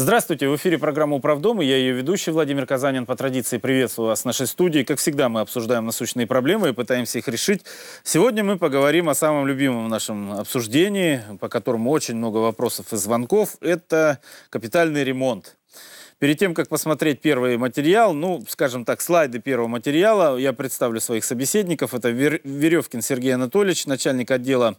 Здравствуйте, в эфире программа «Управдом» и я ее ведущий Владимир Казанин. По традиции приветствую вас в нашей студии. Как всегда, мы обсуждаем насущные проблемы и пытаемся их решить. Сегодня мы поговорим о самом любимом нашем обсуждении, по которому очень много вопросов и звонков. Это капитальный ремонт. Перед тем, как посмотреть первый материал, ну, скажем так, слайды первого материала, я представлю своих собеседников. Это Веревкин Сергей Анатольевич, начальник отдела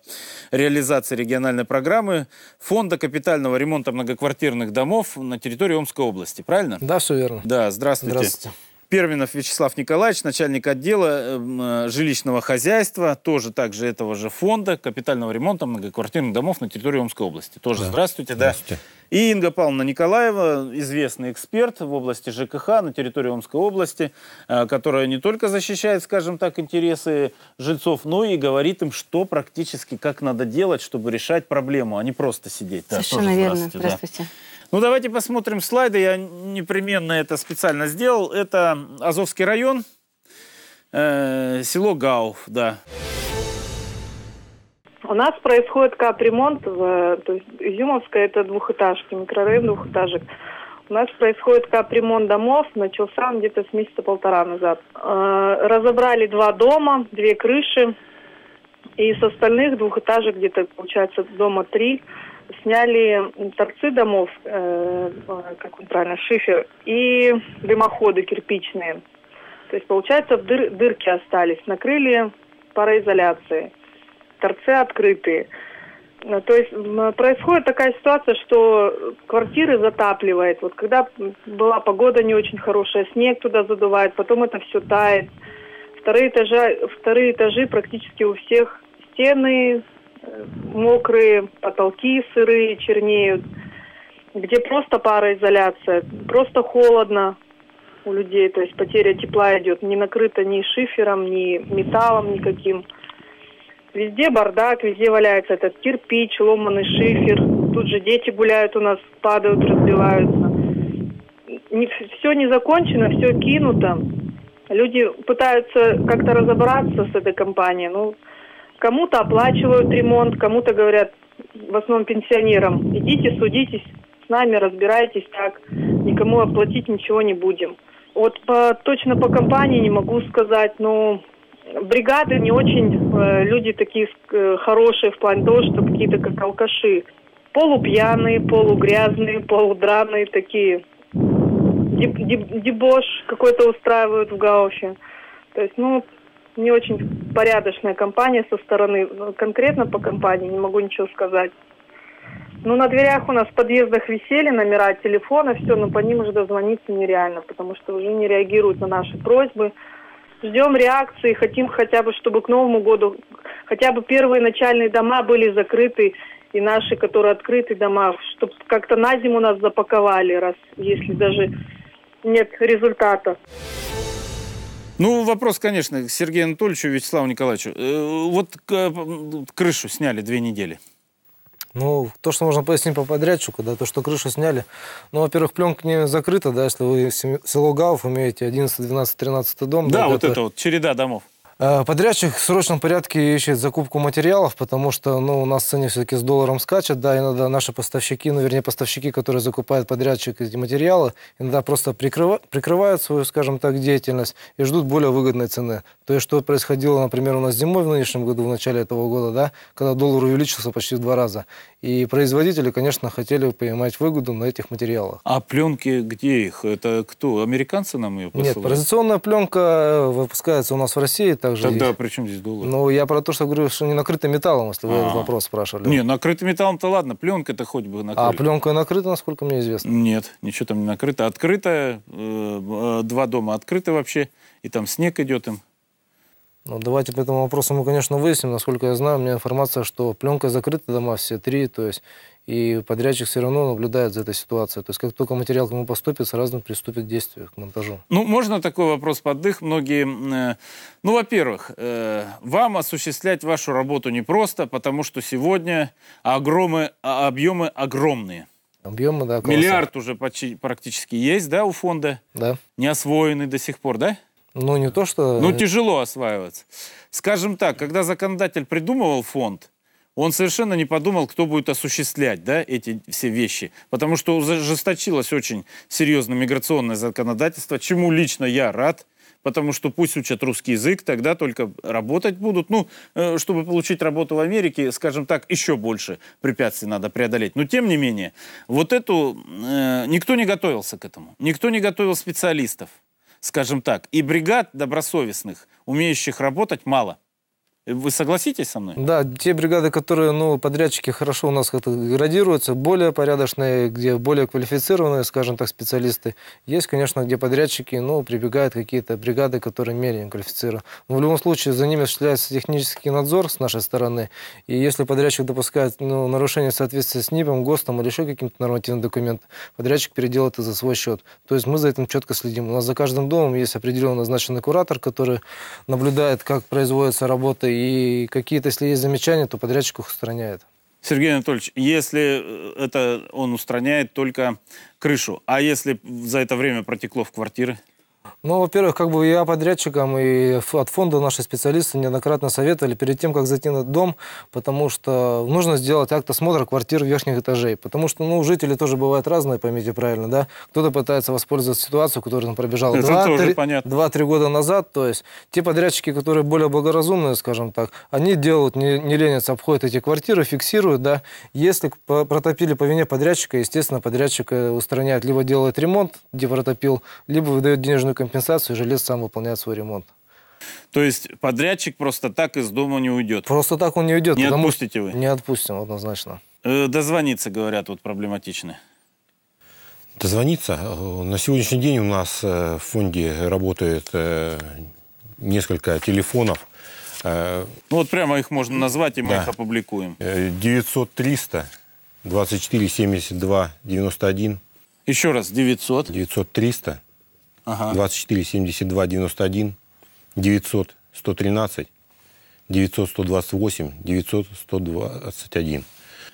реализации региональной программы Фонда капитального ремонта многоквартирных домов на территории Омской области. Правильно? Да, все верно. Да, здравствуйте. Здравствуйте. Первинов Вячеслав Николаевич, начальник отдела э, э, жилищного хозяйства, тоже также этого же фонда капитального ремонта многоквартирных домов на территории Омской области. Тоже да. здравствуйте, здравствуйте. Да. И Инга Павловна Николаева, известный эксперт в области ЖКХ на территории Омской области, э, которая не только защищает, скажем так, интересы жильцов, но и говорит им, что практически, как надо делать, чтобы решать проблему, а не просто сидеть. Совершенно да, верно. Здравствуйте. здравствуйте. Да. Ну, давайте посмотрим слайды. Я непременно это специально сделал. Это Азовский район, э, село Гауф, да. У нас происходит капремонт, в, то есть Изюмовская это двухэтажки, микрорайон двухэтажек. У нас происходит капремонт домов, начался он где-то с месяца полтора назад. Э, разобрали два дома, две крыши, и с остальных двухэтажек где-то, получается, дома три сняли торцы домов, э, как он правильно, шифер, и дымоходы кирпичные. То есть, получается, дыр, дырки остались. Накрыли пароизоляции, Торцы открытые. Э, то есть происходит такая ситуация, что квартиры затапливает. Вот когда была погода не очень хорошая, снег туда задувает, потом это все тает. Вторые этажи, вторые этажи практически у всех стены мокрые, потолки сырые, чернеют, где просто пароизоляция, просто холодно у людей, то есть потеря тепла идет, не накрыто ни шифером, ни металлом никаким. Везде бардак, везде валяется этот кирпич, ломанный шифер. Тут же дети гуляют у нас, падают, разбиваются. Не, все не закончено, все кинуто. Люди пытаются как-то разобраться с этой компанией. Ну, но Кому-то оплачивают ремонт, кому-то говорят, в основном пенсионерам, идите, судитесь с нами, разбирайтесь так, никому оплатить ничего не будем. Вот по, точно по компании не могу сказать, но бригады не очень э, люди такие э, хорошие в плане того, что какие-то как алкаши. Полупьяные, полугрязные, полудраные такие. Деб, деб, дебош какой-то устраивают в гауше. То есть, ну, не очень порядочная компания со стороны. Ну, конкретно по компании не могу ничего сказать. Ну, на дверях у нас в подъездах висели номера телефона, все, но по ним уже дозвониться нереально, потому что уже не реагируют на наши просьбы. Ждем реакции, хотим хотя бы, чтобы к Новому году хотя бы первые начальные дома были закрыты, и наши, которые открыты дома, чтобы как-то на зиму нас запаковали, раз если даже нет результата. Ну, вопрос, конечно, к Сергею Анатольевичу и Вячеславу Николаевичу. Э, вот э, крышу сняли две недели. Ну, то, что можно пояснить по подрядчику, да, то, что крышу сняли. Ну, во-первых, пленка не закрыта, да, если вы село Гауф имеете 11, 12, 13 дом. Да, да вот это, это вот череда домов. Э, подрядчик в срочном порядке ищет закупку материалов, потому что ну, у нас цены все-таки с долларом скачет, да, иногда наши поставщики, ну, вернее, поставщики, которые закупают подрядчик эти материалы, иногда просто прикрыва- прикрывают свою, скажем так, деятельность и ждут более выгодной цены. То есть, что происходило, например, у нас зимой в нынешнем году, в начале этого года, да, когда доллар увеличился почти в два раза. И производители, конечно, хотели поймать выгоду на этих материалах. А пленки где их? Это кто? Американцы нам ее посылают? Нет, производственная пленка э, выпускается у нас в России, это как Тогда есть? при чем здесь доллар? Ну, я про то, что говорю, что не накрыто металлом, если вы А-а-а. этот а. вопрос спрашивали. Не, накрыто металлом-то ладно, пленка-то хоть бы а накрыта. А пленка накрыта, насколько мне известно? Нет, ничего там не накрыто. Открыто, э, э, два дома открыты вообще, и там снег идет им. Ну, давайте по этому вопросу мы, конечно, выясним. Насколько я знаю, у меня информация, что пленка закрыта дома все три, то есть и подрядчик все равно наблюдает за этой ситуацией. То есть как только материал к нему поступит, сразу он приступит к действию, к монтажу. Ну, можно такой вопрос под дых? Многие... Э, ну, во-первых, э, вам осуществлять вашу работу непросто, потому что сегодня огромы, а, объемы огромные. Объемы, да. Колоссальные. Миллиард уже почти, практически есть, да, у фонда? Да. Не освоенный до сих пор, да? Ну, не то, что... Ну, тяжело осваиваться. Скажем так, когда законодатель придумывал фонд, он совершенно не подумал, кто будет осуществлять да, эти все вещи. Потому что ужесточилось очень серьезно миграционное законодательство, чему лично я рад потому что пусть учат русский язык, тогда только работать будут. Ну, э, чтобы получить работу в Америке, скажем так, еще больше препятствий надо преодолеть. Но тем не менее, вот эту... Э, никто не готовился к этому. Никто не готовил специалистов, скажем так. И бригад добросовестных, умеющих работать, мало. Вы согласитесь со мной? Да, те бригады, которые, ну, подрядчики хорошо у нас как-то градируются, более порядочные, где более квалифицированные, скажем так, специалисты. Есть, конечно, где подрядчики, ну, прибегают какие-то бригады, которые менее квалифицированы. Но в любом случае за ними осуществляется технический надзор с нашей стороны. И если подрядчик допускает ну, нарушение соответствия с НИПом, ГОСТом или еще каким-то нормативным документом, подрядчик переделает это за свой счет. То есть мы за этим четко следим. У нас за каждым домом есть определенно назначенный куратор, который наблюдает, как производится работа и какие-то, если есть замечания, то подрядчик их устраняет. Сергей Анатольевич, если э, это он устраняет только крышу, а если за это время протекло в квартиры? Ну, во-первых, как бы я подрядчикам и от фонда наши специалисты неоднократно советовали перед тем, как зайти на дом, потому что нужно сделать акт осмотра квартир верхних этажей, потому что, ну, жители тоже бывают разные, поймите правильно, да? Кто-то пытается воспользоваться ситуацией, которая там пробежала 2-3 года назад, то есть те подрядчики, которые более благоразумные, скажем так, они делают, не, не ленятся, обходят эти квартиры, фиксируют, да? Если протопили по вине подрядчика, естественно, подрядчика э, устраняют, либо делает ремонт, где протопил, либо выдает денежную компенсацию компенсацию, жилец сам выполняет свой ремонт. То есть подрядчик просто так из дома не уйдет? Просто так он не уйдет. Не отпустите вы? Не отпустим, однозначно. Э, дозвониться, говорят, вот проблематично. Дозвониться? На сегодняшний день у нас э, в фонде работает э, несколько телефонов. Ну вот прямо их можно назвать, и мы да. их опубликуем. 900 300 24 72 91. Еще раз, 900. 900 300 Ага. 24 72 91 900 113 900 128 900 121.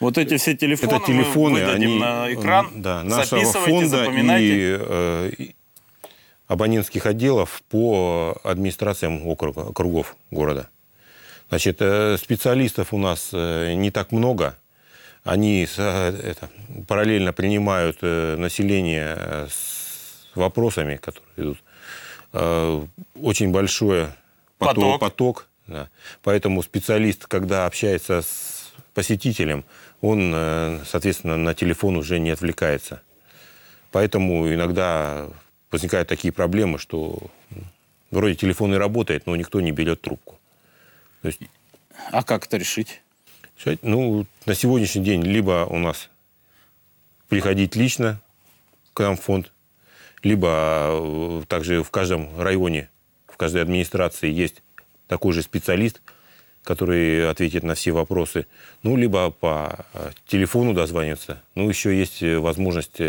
Вот эти все телефоны, Это телефоны мы они, на э, экран. Да, нашего фонда и э, абонентских отделов по администрациям округа, округов города. Значит, э, специалистов у нас э, не так много. Они это, параллельно принимают население с вопросами, которые идут, э, очень большой поток. поток. поток да. Поэтому специалист, когда общается с посетителем, он, э, соответственно, на телефон уже не отвлекается. Поэтому иногда возникают такие проблемы, что вроде телефон и работает, но никто не берет трубку. То есть... А как это решить? Ну, на сегодняшний день либо у нас приходить лично к нам в фонд, либо э, также в каждом районе, в каждой администрации есть такой же специалист, который ответит на все вопросы, ну, либо по э, телефону дозвониться. Ну, еще есть э, возможность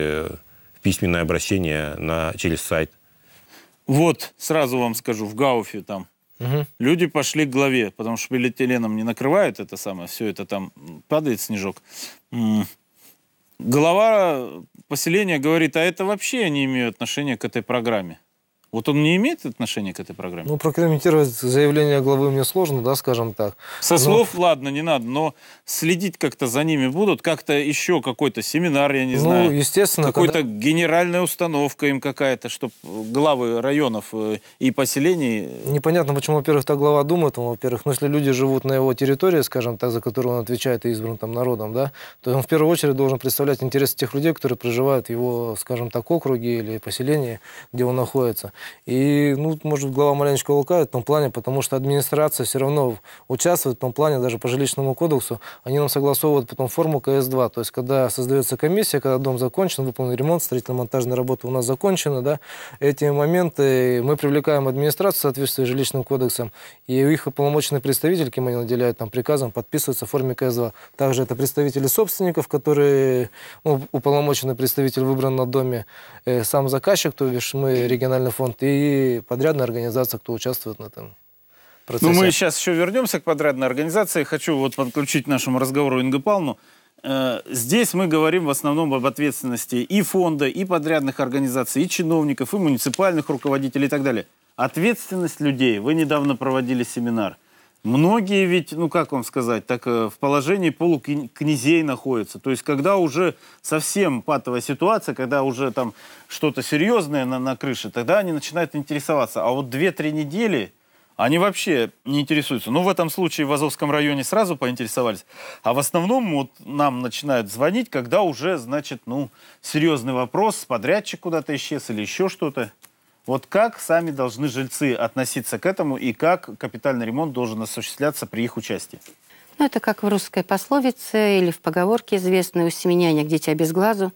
письменное обращение на, через сайт. Вот, сразу вам скажу, в Гауфе там Угу. Люди пошли к главе, потому что полиэтиленом не накрывают это самое, все это там падает снежок. Глава поселения говорит, а это вообще не имеет отношения к этой программе. Вот он не имеет отношения к этой программе? Ну, прокомментировать заявление главы мне сложно, да, скажем так. Со но... слов, ладно, не надо, но следить как-то за ними будут, как-то еще какой-то семинар, я не ну, знаю. Ну, естественно. Какой-то когда... генеральная установка им какая-то, чтобы главы районов э, и поселений... Э. Непонятно, почему, во-первых, так глава думает, ну, во-первых, ну, если люди живут на его территории, скажем так, за которую он отвечает и избран там народом, да, то он в первую очередь должен представлять интересы тех людей, которые проживают в его, скажем так, округе или поселении, где он находится. И, ну, может, глава маленечко лукавит в том плане, потому что администрация все равно участвует в том плане, даже по жилищному кодексу, они нам согласовывают потом форму КС-2. То есть, когда создается комиссия, когда дом закончен, выполнен ремонт, строительно-монтажные работы у нас закончены, да, эти моменты мы привлекаем администрацию в соответствии с жилищным кодексом, и их уполномоченный представитель, кем они наделяют там приказом, подписывается в форме КС-2. Также это представители собственников, которые, ну, уполномоченный представитель выбран на доме, э, сам заказчик, то бишь мы региональный фонд фонд и подрядная организация, кто участвует на этом процессе. Ну, мы сейчас еще вернемся к подрядной организации. Хочу вот подключить к нашему разговору Ингу Павловну. Э, здесь мы говорим в основном об ответственности и фонда, и подрядных организаций, и чиновников, и муниципальных руководителей и так далее. Ответственность людей. Вы недавно проводили семинар – Многие ведь, ну как вам сказать, так э, в положении полукнязей находятся. То есть, когда уже совсем патовая ситуация, когда уже там что-то серьезное на, на крыше, тогда они начинают интересоваться. А вот 2-3 недели они вообще не интересуются. Ну, в этом случае в Азовском районе сразу поинтересовались. А в основном вот нам начинают звонить, когда уже, значит, ну, серьезный вопрос, подрядчик куда-то исчез или еще что-то. Вот как сами должны жильцы относиться к этому и как капитальный ремонт должен осуществляться при их участии? Ну, это как в русской пословице или в поговорке известной «У семеняня к дитя без глазу».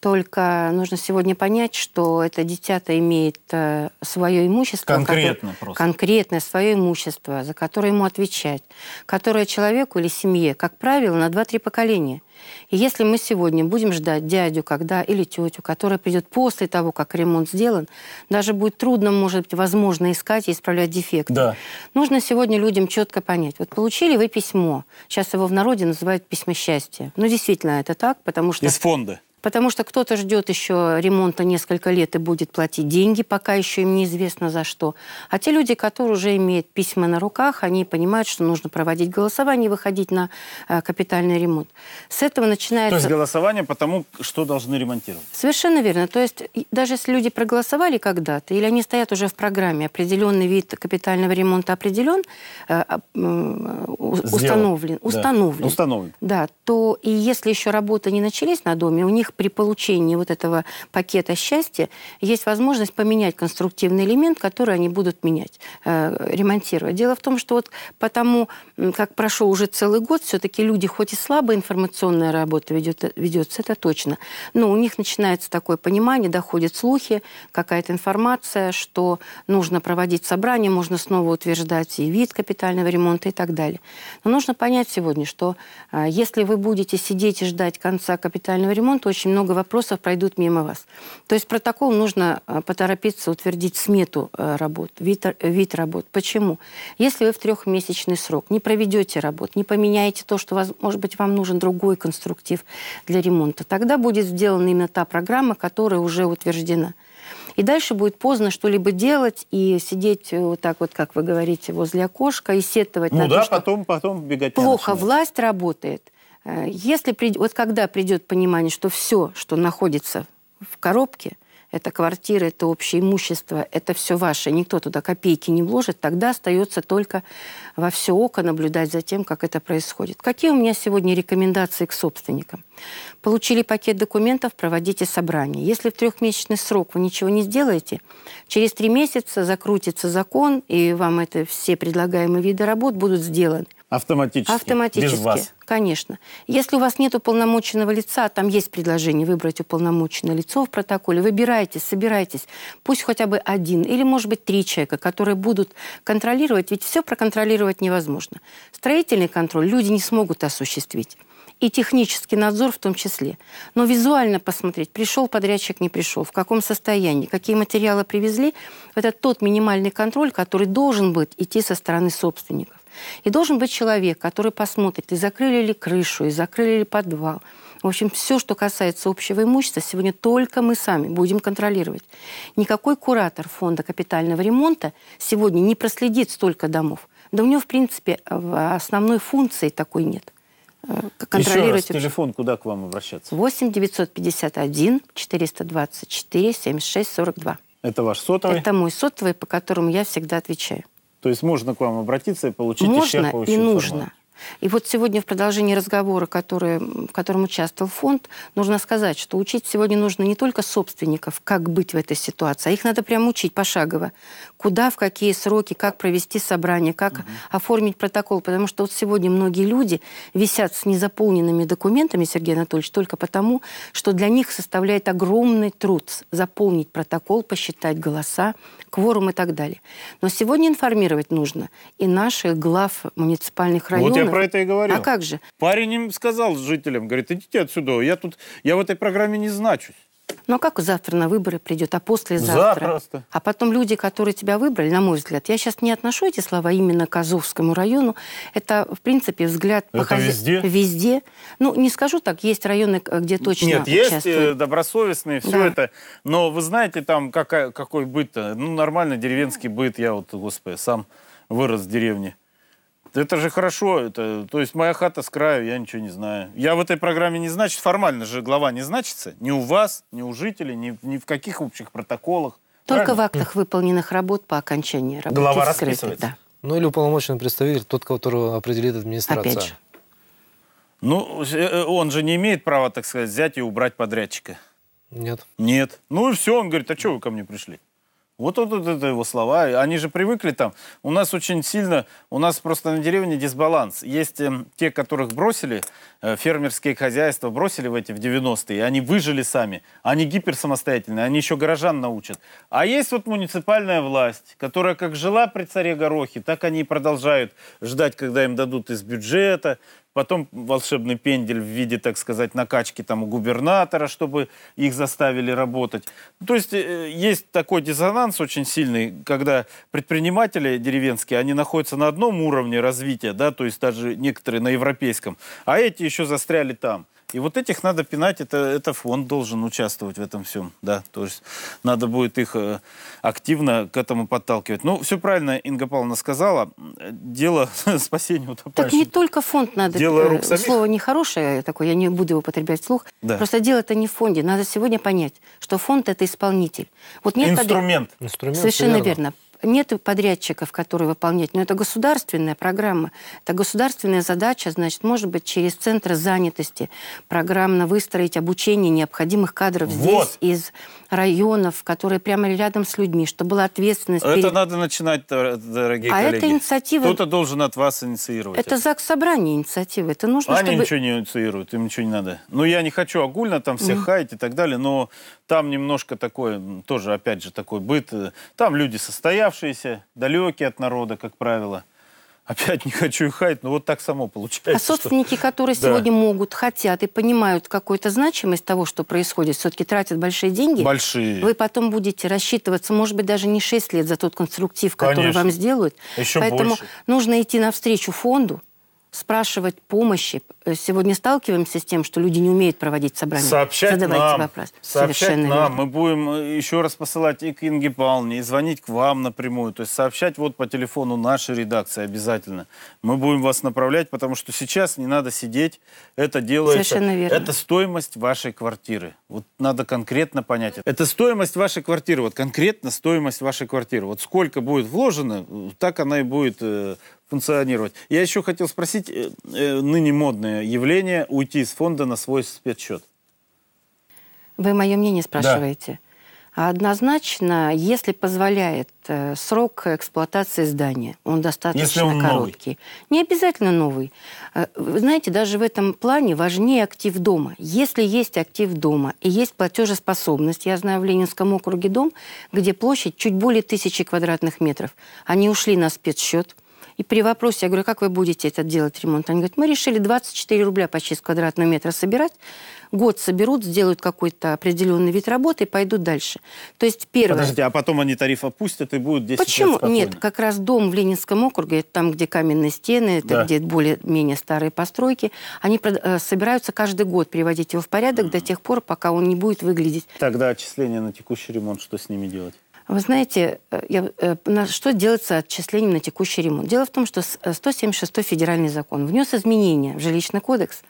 Только нужно сегодня понять, что это дитя-то имеет э, свое имущество. Конкретно которое, просто. Конкретное свое имущество, за которое ему отвечать. Которое человеку или семье, как правило, на 2-3 поколения. И если мы сегодня будем ждать дядю, когда или тетю, которая придет после того, как ремонт сделан, даже будет трудно, может быть, возможно, искать и исправлять дефекты. Да. Нужно сегодня людям четко понять. Вот получили вы письмо, сейчас его в народе называют письмо счастья. Ну, действительно, это так, потому что... Из фонда. Потому что кто-то ждет еще ремонта несколько лет и будет платить деньги, пока еще им неизвестно за что. А те люди, которые уже имеют письма на руках, они понимают, что нужно проводить голосование и выходить на э, капитальный ремонт. С этого начинается... То есть голосование по тому, что должны ремонтировать. Совершенно верно. То есть даже если люди проголосовали когда-то, или они стоят уже в программе, определенный вид капитального ремонта определен, э, а, установлен, Сделал. установлен, да. установлен, да, то и если еще работы не начались на доме, у них при получении вот этого пакета счастья есть возможность поменять конструктивный элемент, который они будут менять, э, ремонтировать. Дело в том, что вот потому, как прошел уже целый год, все-таки люди, хоть и слабая информационная работа ведет, ведется, это точно, но у них начинается такое понимание, доходят слухи, какая-то информация, что нужно проводить собрание, можно снова утверждать и вид капитального ремонта и так далее. Но нужно понять сегодня, что э, если вы будете сидеть и ждать конца капитального ремонта, очень много вопросов пройдут мимо вас. То есть протокол нужно э, поторопиться утвердить смету э, работ, вид, вид работ. Почему? Если вы в трехмесячный срок не проведете работ, не поменяете то, что, вас, может быть, вам нужен другой конструктив для ремонта, тогда будет сделана именно та программа, которая уже утверждена. И дальше будет поздно что-либо делать и сидеть э, вот так вот, как вы говорите, возле окошка и сетовать. Ну на да, то, что потом, потом бегать. Плохо власть работает. Э, если, вот когда придет понимание, что все, что находится в коробке, это квартира, это общее имущество, это все ваше, никто туда копейки не вложит, тогда остается только во все око наблюдать за тем, как это происходит. Какие у меня сегодня рекомендации к собственникам? Получили пакет документов, проводите собрание. Если в трехмесячный срок вы ничего не сделаете, через три месяца закрутится закон, и вам это все предлагаемые виды работ будут сделаны. Автоматически. Автоматически. Без вас. Конечно. Если у вас нет уполномоченного лица, там есть предложение выбрать уполномоченное лицо в протоколе, выбирайте, собирайтесь. Пусть хотя бы один или, может быть, три человека, которые будут контролировать, ведь все проконтролировать невозможно. Строительный контроль люди не смогут осуществить и технический надзор в том числе. Но визуально посмотреть, пришел подрядчик, не пришел, в каком состоянии, какие материалы привезли, это тот минимальный контроль, который должен быть идти со стороны собственников. И должен быть человек, который посмотрит, и закрыли ли крышу, и закрыли ли подвал. В общем, все, что касается общего имущества, сегодня только мы сами будем контролировать. Никакой куратор фонда капитального ремонта сегодня не проследит столько домов. Да у него, в принципе, э, основной функции такой нет. Э, контролировать. Еще раз, телефон куда к вам обращаться? 8 951 424 76 42. Это ваш сотовый? Это мой сотовый, по которому я всегда отвечаю. То есть можно к вам обратиться и получить можно и нужно. Информацию. И вот сегодня в продолжении разговора, который, в котором участвовал фонд, нужно сказать, что учить сегодня нужно не только собственников, как быть в этой ситуации, а их надо прямо учить пошагово. Куда, в какие сроки, как провести собрание, как угу. оформить протокол. Потому что вот сегодня многие люди висят с незаполненными документами, Сергей Анатольевич, только потому, что для них составляет огромный труд заполнить протокол, посчитать голоса, кворум и так далее. Но сегодня информировать нужно и наших глав муниципальных районов, вот я про это и говорил. А как же? Парень им сказал жителям, говорит, идите отсюда, я тут, я в этой программе не значусь. Ну а как завтра на выборы придет, а послезавтра? Запросто. А потом люди, которые тебя выбрали, на мой взгляд, я сейчас не отношу эти слова именно к Азовскому району. Это, в принципе, взгляд... Это по везде? Везде. Ну, не скажу так, есть районы, где точно Нет, есть э, добросовестные, все да. это. Но вы знаете там, какая, какой быт-то? Ну, нормально деревенский быт. Я вот, господи, сам вырос в деревне. Это же хорошо. Это, то есть моя хата с краю, я ничего не знаю. Я в этой программе не значит, формально же глава не значится. Ни у вас, ни у жителей, ни, ни в каких общих протоколах. Только Правильно? в актах выполненных работ по окончании работы. Глава вскрыты, расписывается. Да. Ну или уполномоченный представитель, тот, которого определит администрация. Опять же. Ну, э, э, он же не имеет права, так сказать, взять и убрать подрядчика. Нет. Нет. Ну и все, он говорит, а что вы ко мне пришли? Вот, вот, вот это его слова. Они же привыкли там. У нас очень сильно, у нас просто на деревне дисбаланс. Есть э, те, которых бросили, э, фермерские хозяйства бросили в эти в 90-е, они выжили сами. Они гиперсамостоятельные, они еще горожан научат. А есть вот муниципальная власть, которая как жила при царе Горохе, так они и продолжают ждать, когда им дадут из бюджета, потом волшебный пендель в виде, так сказать, накачки там у губернатора, чтобы их заставили работать. То есть э, есть такой диссонанс очень сильный, когда предприниматели деревенские, они находятся на одном уровне развития, да, то есть даже некоторые на европейском, а эти еще застряли там. И вот этих надо пинать, это, это фонд должен участвовать в этом всем, да, то есть надо будет их э, активно к этому подталкивать. Ну, все правильно Инга Павловна сказала, дело спасения утопающих. Так не только фонд надо, дело э, рук самих. слово нехорошее такое, я не буду его употреблять слух, да. просто дело это не в фонде, надо сегодня понять, что фонд это исполнитель. Вот нет инструмент. Под... инструмент. Совершенно верно. верно нет подрядчиков, которые выполнять. но это государственная программа, это государственная задача, значит, может быть, через центр занятости программно выстроить обучение необходимых кадров вот. здесь, из районов, которые прямо рядом с людьми, чтобы была ответственность. Это перед... надо начинать, дорогие а коллеги. А это инициатива... Кто-то должен от вас инициировать. Это, это. ЗАГС собрание инициативы. Это нужно, Они чтобы... ничего не инициируют, им ничего не надо. Ну, я не хочу огульно там всех mm-hmm. хаять и так далее, но там немножко такой тоже, опять же, такой быт. Э, там люди состоят отстоявшиеся, далекие от народа, как правило. Опять не хочу их хаять, но вот так само получается. А собственники, что... которые да. сегодня могут, хотят и понимают какую-то значимость того, что происходит, все-таки тратят большие деньги. Большие. Вы потом будете рассчитываться, может быть, даже не 6 лет за тот конструктив, который Конечно. вам сделают. Еще Поэтому больше. нужно идти навстречу фонду, спрашивать помощи. Э, сегодня сталкиваемся с тем, что люди не умеют проводить собрания. Сообщать Задавайте нам. вопрос. Сообщать Совершенно нам. Верно. Мы будем э, еще раз посылать и к Инге Павловне, и звонить к вам напрямую. То есть сообщать вот по телефону нашей редакции обязательно. Мы будем вас направлять, потому что сейчас не надо сидеть. Это делается... Совершенно верно. Это стоимость вашей квартиры. Вот надо конкретно понять. Это стоимость вашей квартиры. Вот конкретно стоимость вашей квартиры. Вот сколько будет вложено, э, так она и будет функционировать. Я еще хотел спросить, э, э, ныне модное явление уйти из фонда на свой спецсчет. Вы мое мнение спрашиваете? Да. Однозначно, если позволяет э, срок эксплуатации здания, он достаточно если он короткий. Новый. Не обязательно новый. Э, вы знаете, даже в этом плане важнее актив дома. Если есть актив дома и есть платежеспособность, я знаю в Ленинском округе дом, где площадь чуть более тысячи квадратных метров, они ушли на спецсчет – и при вопросе, я говорю, «А как вы будете этот делать ремонт? Они говорят, мы решили 24 рубля почти с квадратного метра собирать. Год соберут, сделают какой-то определенный вид работы и пойдут дальше. То есть первое... Подождите, а потом они тариф опустят и будут 10 Почему? лет Нет, как раз дом в Ленинском округе, это там, где каменные стены, это да. где более-менее старые постройки, они э, собираются каждый год приводить его в порядок mm-hmm. до тех пор, пока он не будет выглядеть. Тогда отчисления на текущий ремонт, что с ними делать? Вы знаете, э, я, э, на что делается отчислением на текущий ремонт? Дело в том, что 176 э, федеральный закон внес изменения в жилищный кодекс.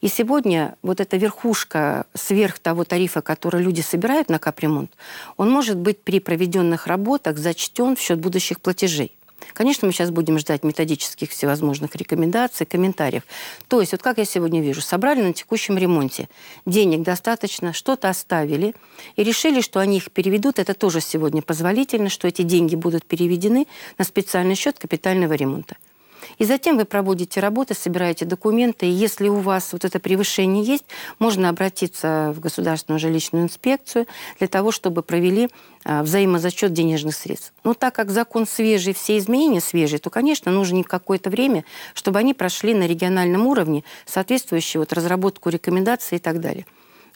И сегодня вот эта верхушка сверх того тарифа, который люди собирают на капремонт, он может быть при проведенных работах зачтен в счет будущих платежей. Конечно, мы сейчас будем ждать методических всевозможных рекомендаций, комментариев. То есть, вот как я сегодня вижу, собрали на текущем ремонте, денег достаточно, что-то оставили, и решили, что они их переведут. Это тоже сегодня позволительно, что эти деньги будут переведены на специальный счет капитального ремонта. И затем вы проводите работы, собираете документы. И если у вас вот это превышение есть, можно обратиться в Государственную жилищную инспекцию для того, чтобы провели а, взаимозачет денежных средств. Но так как закон свежий, все изменения свежие, то, конечно, нужно какое-то время, чтобы они прошли на региональном уровне соответствующую вот разработку рекомендаций и так далее.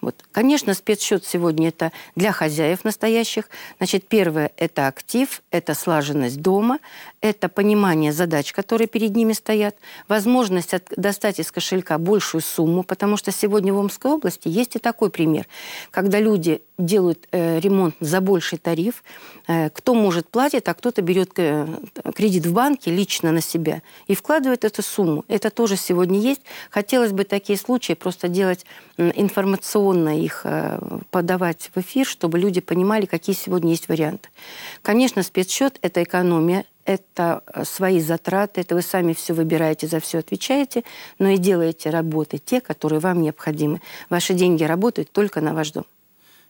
Вот. Конечно, спецсчет сегодня это для хозяев настоящих. Значит, первое – это актив, это слаженность дома, это понимание задач, которые перед ними стоят, возможность от, достать из кошелька большую сумму, потому что сегодня в Омской области есть и такой пример, когда люди делают э, ремонт за больший тариф, э, кто может платить, а кто-то берет э, кредит в банке лично на себя и вкладывает эту сумму. Это тоже сегодня есть. Хотелось бы такие случаи просто делать информационно традиционно их э, подавать в эфир, чтобы люди понимали, какие сегодня есть варианты. Конечно, спецсчет – это экономия, это э, свои затраты, это вы сами все выбираете, за все отвечаете, но и делаете работы те, которые вам необходимы. Ваши деньги работают только на ваш дом.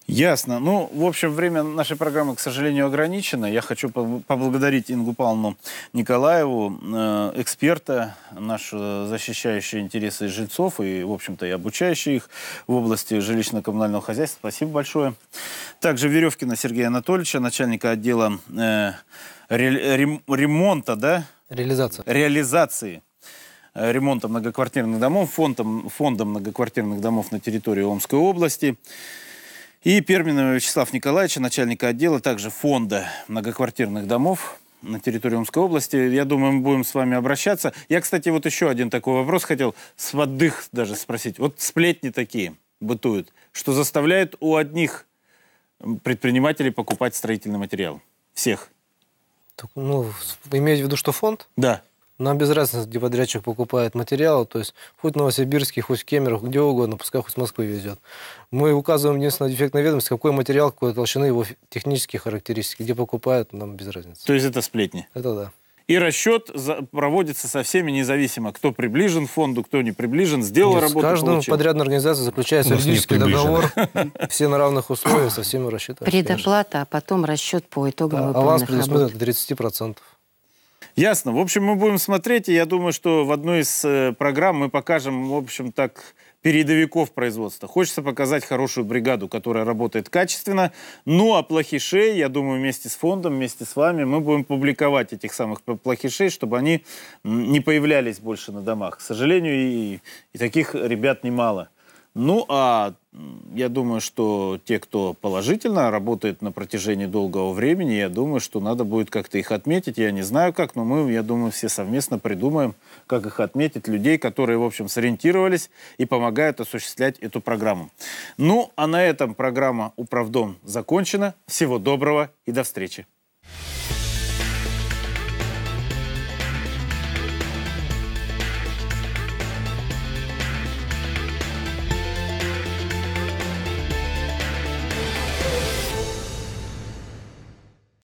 Ясно. Ну, в общем, время нашей программы, к сожалению, ограничено. Я хочу поблагодарить Ингу Павловну Николаеву, э, эксперта, нашу защищающую интересы жильцов и, в общем-то, и обучающую их в области жилищно-коммунального хозяйства. Спасибо большое. Также Веревкина Сергея Анатольевича, начальника отдела э, ремонта, да? Реализации. Реализации э, ремонта многоквартирных домов, фондом, фондом многоквартирных домов на территории Омской области. И Перминов Вячеслав Николаевич, начальника отдела, также фонда многоквартирных домов на территории Омской области. Я думаю, мы будем с вами обращаться. Я, кстати, вот еще один такой вопрос хотел с водых даже спросить. Вот сплетни такие бытуют, что заставляют у одних предпринимателей покупать строительный материал. Всех. ну, имеете в виду, что фонд? Да. Нам без разницы, где подрядчик покупает материалы, то есть хоть в Новосибирске, хоть в Кемерах, где угодно, пускай хоть в Москву везет. Мы указываем единственное дефектная ведомость, какой материал, какой толщины его технические характеристики, где покупают, нам без разницы. То есть это сплетни? Это да. И расчет проводится со всеми независимо, кто приближен к фонду, кто не приближен, сделал Нет, работу, С каждой получил. подрядной организацией заключается юридический договор, все на равных условиях, со всеми расчетами. Предоплата, а потом расчет по итогам да, выполненных Аванс предусмотрен до 30%. Ясно. В общем, мы будем смотреть, и я думаю, что в одной из э, программ мы покажем, в общем, так передовиков производства. Хочется показать хорошую бригаду, которая работает качественно. Ну а плохишей, я думаю, вместе с фондом, вместе с вами, мы будем публиковать этих самых плохишей, чтобы они не появлялись больше на домах. К сожалению, и, и таких ребят немало. Ну а я думаю, что те, кто положительно работает на протяжении долгого времени, я думаю, что надо будет как-то их отметить. Я не знаю как, но мы, я думаю, все совместно придумаем, как их отметить, людей, которые, в общем, сориентировались и помогают осуществлять эту программу. Ну, а на этом программа «Управдом» закончена. Всего доброго и до встречи.